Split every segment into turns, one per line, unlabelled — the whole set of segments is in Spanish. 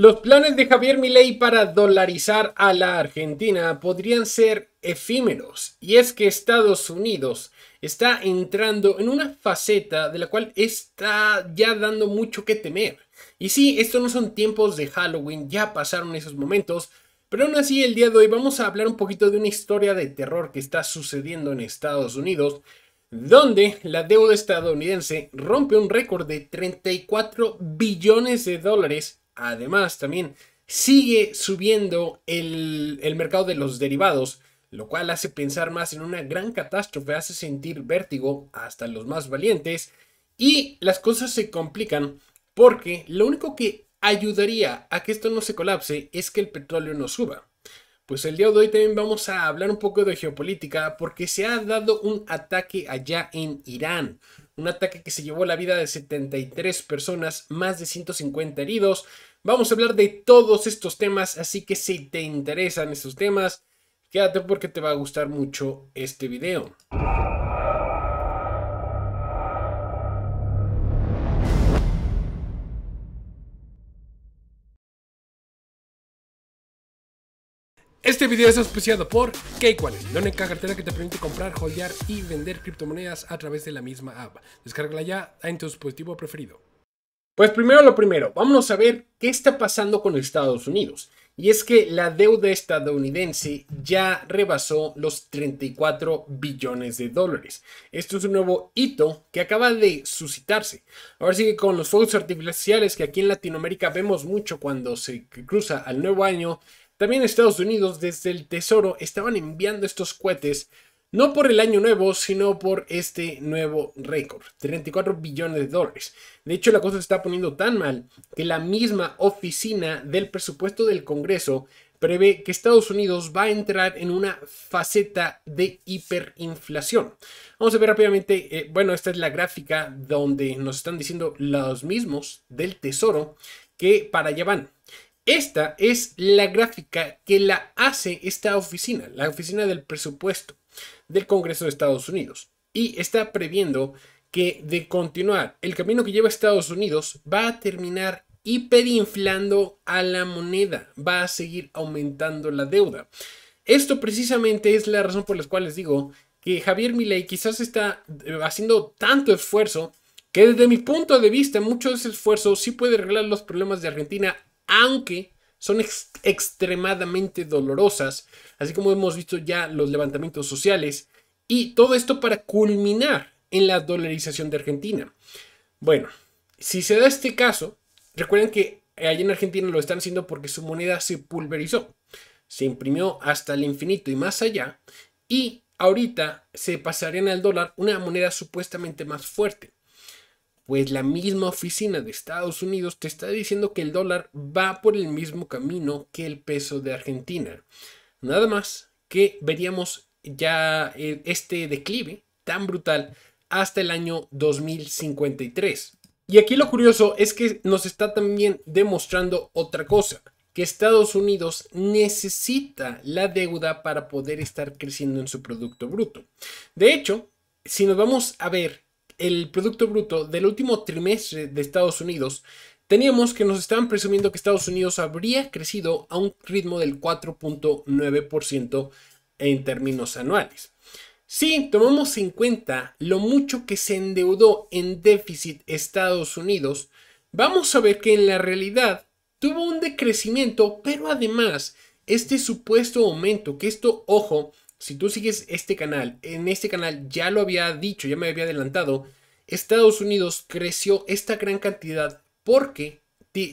Los planes de Javier Milei para dolarizar a la Argentina podrían ser efímeros, y es que Estados Unidos está entrando en una faceta de la cual está ya dando mucho que temer. Y sí, estos no son tiempos de Halloween, ya pasaron esos momentos, pero aún así el día de hoy vamos a hablar un poquito de una historia de terror que está sucediendo en Estados Unidos, donde la deuda estadounidense rompe un récord de 34 billones de dólares además también sigue subiendo el, mercado de los derivados, lo cual hace pensar más en una gran catástrofe, hace sentir vértigo hasta los más valientes y las cosas se complican porque lo único que ayudaría a que esto no se colapse es que el petróleo no suba. Pues el día de hoy también vamos a hablar un poco de geopolítica porque se ha dado un ataque allá en Irán, un ataque que se llevó la vida de 73 personas, más de 150 heridos. Vamos a hablar de todos estos temas, así que si te interesan estos temas, quédate porque te va a gustar mucho este video. Este video es auspiciado por Cakewallet, la única cartera que te permite comprar, holdear y vender criptomonedas a través de la misma app. Descárgala ya en tu dispositivo preferido. Pues primero lo primero, vámonos a ver qué está pasando con Estados Unidos. Y es que la deuda estadounidense ya rebasó los 34 billones de dólares. Esto es un nuevo hito que acaba de suscitarse. Ahora sí que con los fuegos artificiales que aquí en Latinoamérica vemos mucho cuando se cruza al nuevo año también Estados Unidos desde el Tesoro estaban enviando estos cohetes no por el año nuevo, sino por este nuevo récord, 34 billones de dólares. De hecho, la cosa se está poniendo tan mal que la misma oficina del presupuesto del Congreso prevé que Estados Unidos va a entrar en una faceta de hiperinflación. Vamos a ver rápidamente, eh, bueno, esta es la gráfica donde nos están diciendo los mismos del Tesoro que para allá van. Esta es la gráfica que la hace esta oficina, la oficina del presupuesto del Congreso de Estados Unidos, y está previendo que de continuar el camino que lleva Estados Unidos va a terminar hiperinflando a la moneda, va a seguir aumentando la deuda. Esto precisamente es la razón por la cual les digo que Javier Milei quizás está eh, haciendo tanto esfuerzo que desde mi punto de vista mucho de ese esfuerzo sí puede arreglar los problemas de Argentina aunque son extremadamente dolorosas, así como hemos visto ya los levantamientos sociales, y todo esto para culminar en la dolarización de Argentina. Bueno, si se da este caso, recuerden que allá en Argentina lo están haciendo porque su moneda se pulverizó, se imprimió hasta el infinito y más allá, y ahorita se pasarían al dólar una moneda supuestamente más fuerte pues la misma oficina de Estados Unidos te está diciendo que el dólar va por el mismo camino que el peso de Argentina. Nada más que veríamos ya eh, este declive tan brutal hasta el año 2053. Y aquí lo curioso es que nos está también demostrando otra cosa, que Estados Unidos necesita la deuda para poder estar creciendo en su Producto Bruto. De hecho, si nos vamos a ver el Producto Bruto del último trimestre de Estados Unidos, teníamos que nos estaban presumiendo que Estados Unidos habría crecido a un ritmo del 4.9% en términos anuales. Si tomamos en cuenta lo mucho que se endeudó en déficit Estados Unidos, vamos a ver que en la realidad tuvo un decrecimiento, pero además este supuesto aumento, que esto, ojo, si tú sigues este canal, en este canal ya lo había dicho, ya me había adelantado, Estados Unidos creció esta gran cantidad porque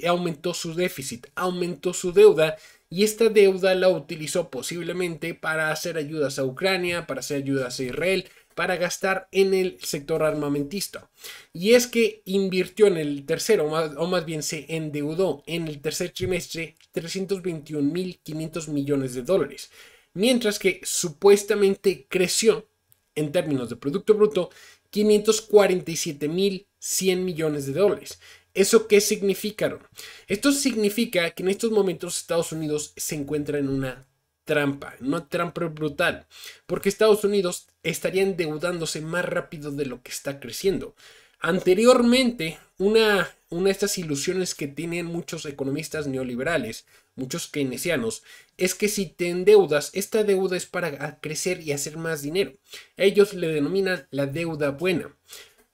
aumentó su déficit, aumentó su deuda y esta deuda la utilizó posiblemente para hacer ayudas a Ucrania, para hacer ayudas a Israel, para gastar en el sector armamentista. Y es que invirtió en el tercero, o más bien se endeudó en el tercer trimestre 321.500 millones de dólares mientras que supuestamente creció en términos de Producto Bruto 547.100 millones de dólares. ¿Eso qué significaron? Esto significa que en estos momentos Estados Unidos se encuentra en una trampa, una trampa brutal, porque Estados Unidos estaría endeudándose más rápido de lo que está creciendo. Anteriormente, una, una de estas ilusiones que tienen muchos economistas neoliberales muchos keynesianos, es que si te endeudas, esta deuda es para crecer y hacer más dinero. Ellos le denominan la deuda buena.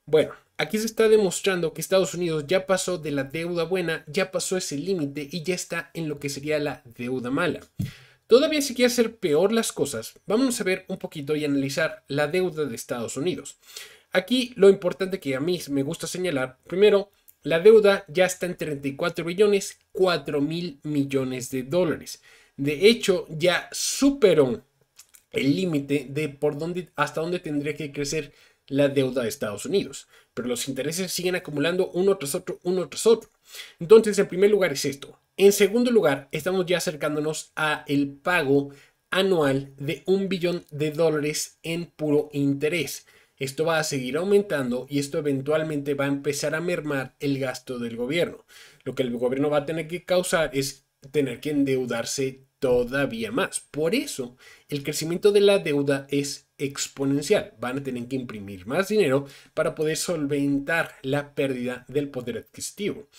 Bueno, aquí se está demostrando que Estados Unidos ya pasó de la deuda buena, ya pasó ese límite y ya está en lo que sería la deuda mala. Todavía si quiere hacer peor las cosas, vamos a ver un poquito y analizar la deuda de Estados Unidos. Aquí lo importante que a mí me gusta señalar, primero, la deuda ya está en 34 billones 4 mil millones de dólares. De hecho, ya superó el límite de por dónde, hasta dónde tendría que crecer la deuda de Estados Unidos. Pero los intereses siguen acumulando uno tras otro, uno tras otro. Entonces, en primer lugar es esto. En segundo lugar, estamos ya acercándonos a el pago anual de un billón de dólares en puro interés. Esto va a seguir aumentando y esto eventualmente va a empezar a mermar el gasto del gobierno. Lo que el gobierno va a tener que causar es tener que endeudarse todavía más. Por eso, el crecimiento de la deuda es exponencial. Van a tener que imprimir más dinero para poder solventar la pérdida del poder adquisitivo.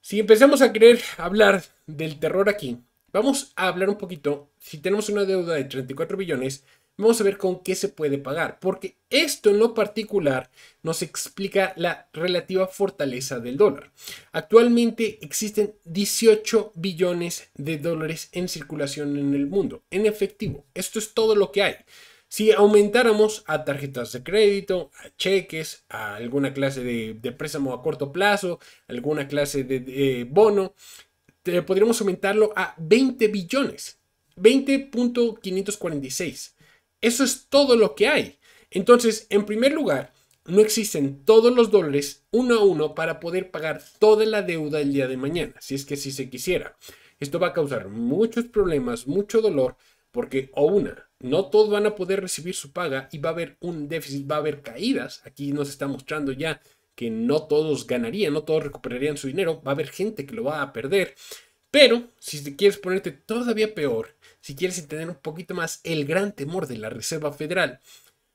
Si empezamos a querer hablar del terror aquí, vamos a hablar un poquito, si tenemos una deuda de 34 billones, Vamos a ver con qué se puede pagar, porque esto en lo particular nos explica la relativa fortaleza del dólar. Actualmente existen 18 billones de dólares en circulación en el mundo, en efectivo. Esto es todo lo que hay. Si aumentáramos a tarjetas de crédito, a cheques, a alguna clase de, préstamo a corto plazo, alguna clase de, eh, bono, eh, podríamos aumentarlo a 20 billones. 20.546. Eso es todo lo que hay. Entonces, en primer lugar, no existen todos los dólares uno a uno para poder pagar toda la deuda el día de mañana, si es que si se quisiera. Esto va a causar muchos problemas, mucho dolor, porque o una, no todos van a poder recibir su paga y va a haber un déficit, va a haber caídas. Aquí nos está mostrando ya que no todos ganarían, no todos recuperarían su dinero, va a haber gente que lo va a perder. Pero si te quieres ponerte todavía peor, si quieres entender un poquito más el gran temor de la Reserva Federal,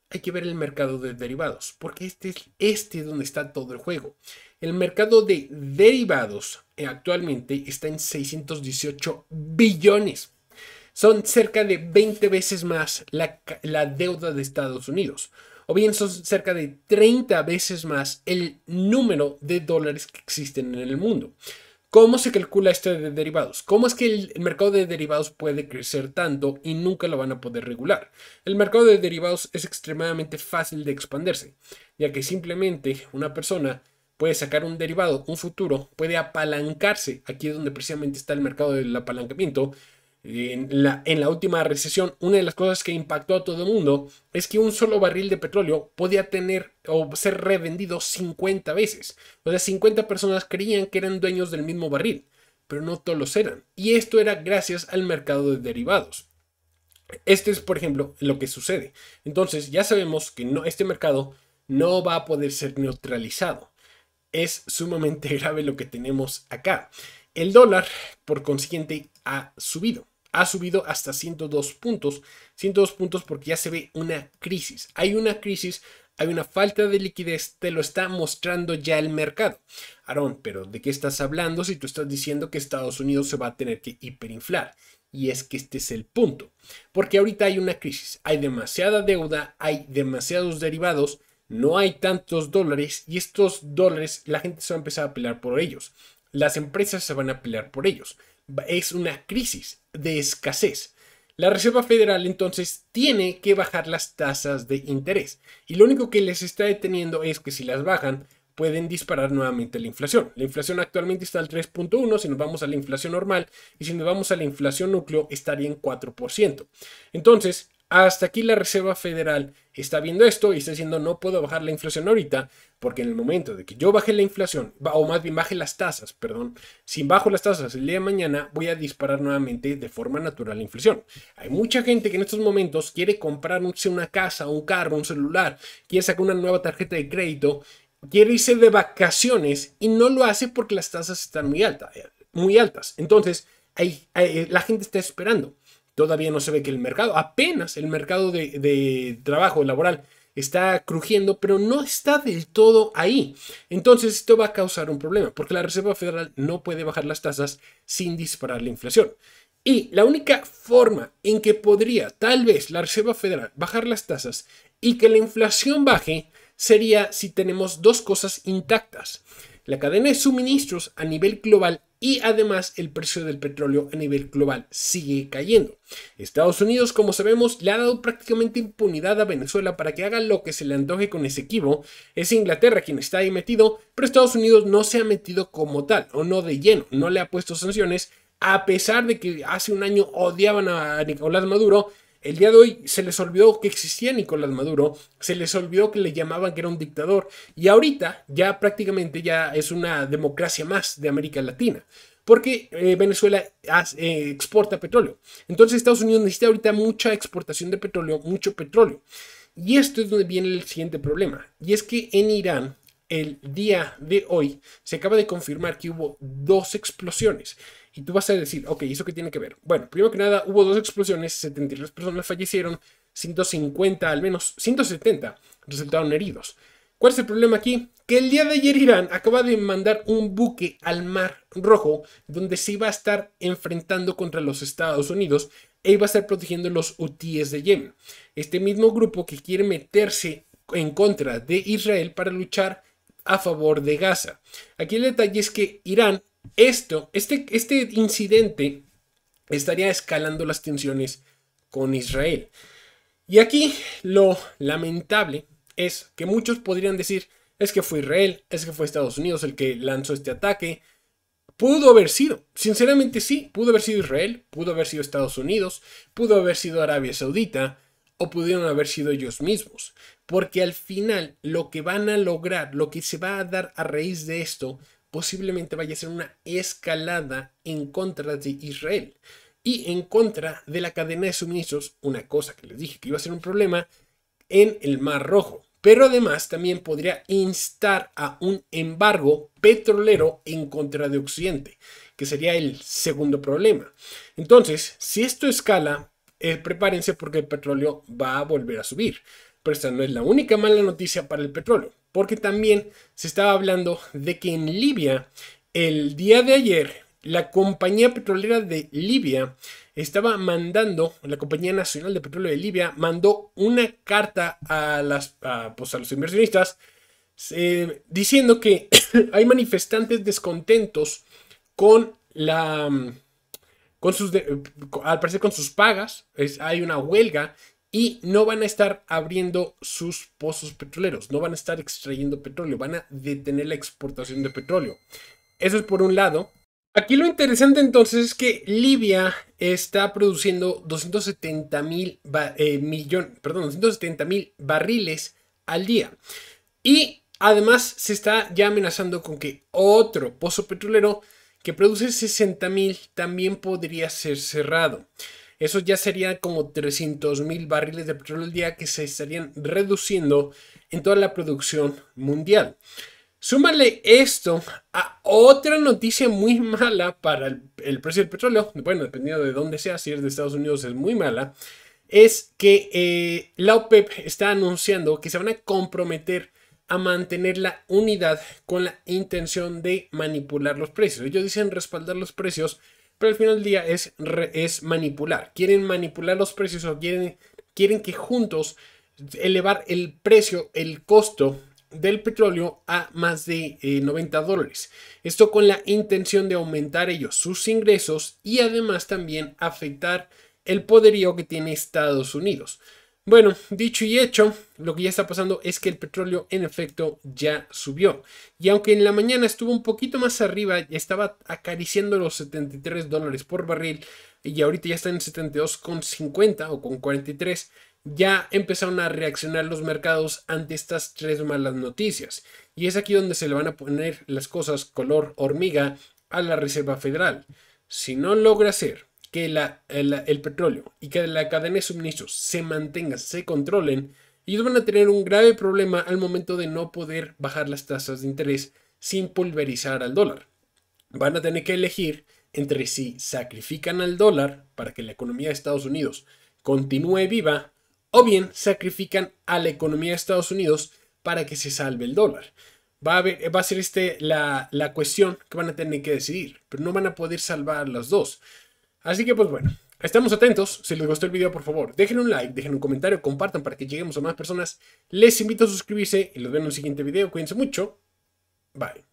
hay que ver el mercado de derivados, porque este es, este donde está todo el juego. El mercado de derivados actualmente está en 618 billones. Son cerca de 20 veces más la, la deuda de Estados Unidos. O bien son cerca de 30 veces más el número de dólares que existen en el mundo. ¿Cómo se calcula esto de derivados? ¿Cómo es que el mercado de derivados puede crecer tanto y nunca lo van a poder regular? El mercado de derivados es extremadamente fácil de expandirse, ya que simplemente una persona puede sacar un derivado, un futuro, puede apalancarse, aquí es donde precisamente está el mercado del apalancamiento, en la, en la última recesión, una de las cosas que impactó a todo el mundo es que un solo barril de petróleo podía tener o ser revendido 50 veces. O sea, 50 personas creían que eran dueños del mismo barril, pero no todos los eran. Y esto era gracias al mercado de derivados. Este es, por ejemplo, lo que sucede. Entonces, ya sabemos que este mercado no va a poder ser neutralizado. Es sumamente grave lo que tenemos acá. El dólar, por consiguiente, ha subido. Ha subido hasta 102 puntos. 102 puntos porque ya se ve una crisis. Hay una crisis, hay una falta de liquidez, te lo está mostrando ya el mercado. Aarón, pero ¿de qué estás hablando si tú estás diciendo que Estados Unidos se va a tener que hiperinflar? Y es que este es el punto. Porque ahorita hay una crisis, hay demasiada deuda, hay demasiados derivados, no hay tantos dólares y estos dólares la gente se va a empezar a pelear por ellos. Las empresas se van a pelear por ellos. Es una crisis de escasez. La Reserva Federal entonces tiene que bajar las tasas de interés. Y lo único que les está deteniendo es que si las bajan, pueden disparar nuevamente la inflación. La inflación actualmente está al 3.1, si nos vamos a la inflación normal y si nos vamos a la inflación núcleo estaría en 4%. Entonces, hasta aquí la Reserva Federal está viendo esto y está diciendo no puedo bajar la inflación ahorita porque en el momento de que yo baje la inflación, o más bien baje las tasas, perdón, si bajo las tasas el día de mañana voy a disparar nuevamente de forma natural la inflación. Hay mucha gente que en estos momentos quiere comprarse una casa, un carro, un celular, quiere sacar una nueva tarjeta de crédito, quiere irse de vacaciones y no lo hace porque las tasas están muy altas. Eh, muy altas. Entonces, eh, la gente está esperando. Todavía no se ve que el mercado, apenas el mercado de, trabajo laboral está crujiendo, pero no está del todo ahí. Entonces esto va a causar un problema, porque la Reserva Federal no puede bajar las tasas sin disparar la inflación. Y la única forma en que podría tal vez la Reserva Federal bajar las tasas y que la inflación baje sería si tenemos dos cosas intactas. La cadena de suministros a nivel global y además el precio del petróleo a nivel global sigue cayendo. Estados Unidos, como sabemos, le ha dado prácticamente impunidad a Venezuela para que haga lo que se le antoje con ese equipo. Es Inglaterra quien está ahí metido, pero Estados Unidos no se ha metido como tal, o no de lleno, no le ha puesto sanciones, a pesar de que hace un año odiaban a Nicolás Maduro, el día de hoy se les olvidó que existía Nicolás Maduro, se les olvidó que le llamaban que era un dictador y ahorita ya prácticamente ya es una democracia más de América Latina porque eh, Venezuela eh, exporta petróleo. Entonces Estados Unidos necesita ahorita mucha exportación de petróleo, mucho petróleo. Y esto es donde viene el siguiente problema. Y es que en Irán, el día de hoy, se acaba de confirmar que hubo dos explosiones. Y tú vas a decir, ok, ¿eso qué tiene que ver? Bueno, primero que nada, hubo dos explosiones, 73 personas fallecieron, 150, al menos 170 resultaron heridos. ¿Cuál es el problema aquí? Que el día de ayer Irán acaba de mandar un buque al Mar Rojo donde se iba a estar enfrentando contra los Estados Unidos e iba a estar protegiendo los UTIs de Yemen. Este mismo grupo que quiere meterse en contra de Israel para luchar a favor de Gaza. Aquí el detalle es que Irán esto, este, este incidente estaría escalando las tensiones con Israel. Y aquí lo lamentable es que muchos podrían decir, es que fue Israel, es que fue Estados Unidos el que lanzó este ataque. Pudo haber sido, sinceramente sí, pudo haber sido Israel, pudo haber sido Estados Unidos, pudo haber sido Arabia Saudita o pudieron haber sido ellos mismos. Porque al final lo que van a lograr, lo que se va a dar a raíz de esto, posiblemente vaya a ser una escalada en contra de Israel y en contra de la cadena de suministros, una cosa que les dije que iba a ser un problema, en el Mar Rojo. Pero además también podría instar a un embargo petrolero en contra de Occidente, que sería el segundo problema. Entonces, si esto escala, eh, prepárense porque el petróleo va a volver a subir. Pero esta no es la única mala noticia para el petróleo porque también se estaba hablando de que en Libia, el día de ayer, la compañía petrolera de Libia estaba mandando, la Compañía Nacional de Petróleo de Libia mandó una carta a, las, pues, los inversionistas eh, diciendo que hay manifestantes descontentos con la... Mm, con sus eh, al parecer con sus pagas, hay una huelga y no van a estar abriendo sus pozos petroleros, no van a estar extrayendo petróleo, van a detener la exportación de petróleo. Eso es por un lado. Aquí lo interesante entonces es que Libia está produciendo 270 mil eh, perdón, barriles al día. Y además se está ya amenazando con que otro pozo petrolero que produce 60 mil también podría ser cerrado. Eso ya sería como mil barriles de petróleo al día que se estarían reduciendo en toda la producción mundial. Súmale esto a otra noticia muy mala para el, precio del petróleo. Bueno, dependiendo de dónde sea, si es de Estados Unidos es muy mala. Es que eh, la OPEP está anunciando que se van a comprometer a mantener la unidad con la intención de manipular los precios. Ellos dicen respaldar los precios, pero al final del día es, es manipular. Quieren manipular los precios o quieren, quieren que juntos elevar el precio, el costo del petróleo a más de 90 eh, dólares. Esto con la intención de aumentar ellos sus ingresos y además también afectar el poderío que tiene Estados Unidos. Bueno, dicho y hecho, lo que ya está pasando es que el petróleo en efecto ya subió. Y aunque en la mañana estuvo un poquito más arriba, estaba acariciando los 73 dólares por barril y ahorita ya está en 72,50 o con 43, ya empezaron a reaccionar los mercados ante estas tres malas noticias. Y es aquí donde se le van a poner las cosas color hormiga a la Reserva Federal. Si no logra hacer que el, petróleo y que la cadena de suministros se mantenga, se controlen, ellos van a tener un grave problema al momento de no poder bajar las tasas de interés sin pulverizar al dólar. Van a tener que elegir entre si sacrifican al dólar para que la economía de Estados Unidos continúe viva o bien sacrifican a la economía de Estados Unidos para que se salve el dólar. Va a, va a ser este, la, la cuestión que van a tener que decidir, pero no van a poder salvar las dos. Así que pues bueno, estamos atentos. Si les gustó el video, por favor, dejen un like, dejen un comentario, compartan para que lleguemos a más personas. Les invito a suscribirse y los veo en el siguiente video. Cuídense mucho. Bye.